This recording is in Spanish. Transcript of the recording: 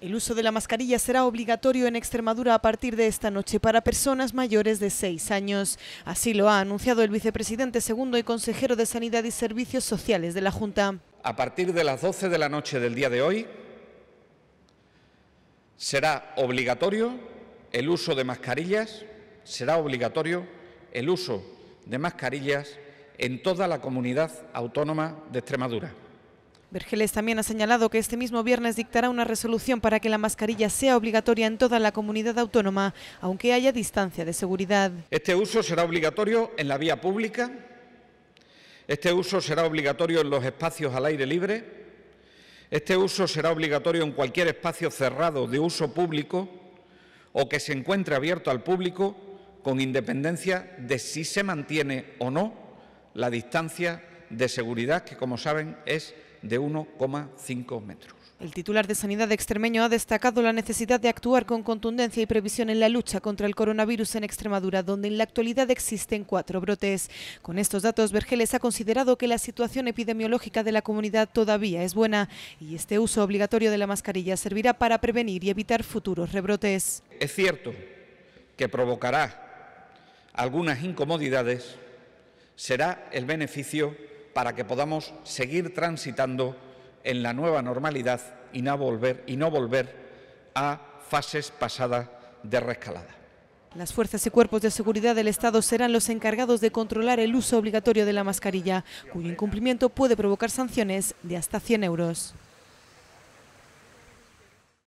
El uso de la mascarilla será obligatorio en Extremadura a partir de esta noche para personas mayores de seis años. Así lo ha anunciado el vicepresidente segundo y consejero de Sanidad y Servicios Sociales de la Junta. A partir de las 12 de la noche del día de hoy será obligatorio el uso de mascarillas, será obligatorio el uso de mascarillas en toda la comunidad autónoma de Extremadura. Vergeles también ha señalado que este mismo viernes dictará una resolución para que la mascarilla sea obligatoria en toda la comunidad autónoma, aunque haya distancia de seguridad. Este uso será obligatorio en la vía pública, este uso será obligatorio en los espacios al aire libre, este uso será obligatorio en cualquier espacio cerrado de uso público o que se encuentre abierto al público con independencia de si se mantiene o no la distancia de seguridad, que como saben es de 1,5 metros. El titular de Sanidad extremeño ha destacado la necesidad de actuar con contundencia y previsión en la lucha contra el coronavirus en Extremadura, donde en la actualidad existen cuatro brotes. Con estos datos, Vergeles ha considerado que la situación epidemiológica de la comunidad todavía es buena y este uso obligatorio de la mascarilla servirá para prevenir y evitar futuros rebrotes. Es cierto que provocará algunas incomodidades, será el beneficio para que podamos seguir transitando en la nueva normalidad y no volver, y no volver a fases pasadas de rescalada. Las fuerzas y cuerpos de seguridad del Estado serán los encargados de controlar el uso obligatorio de la mascarilla, cuyo incumplimiento puede provocar sanciones de hasta 100 euros.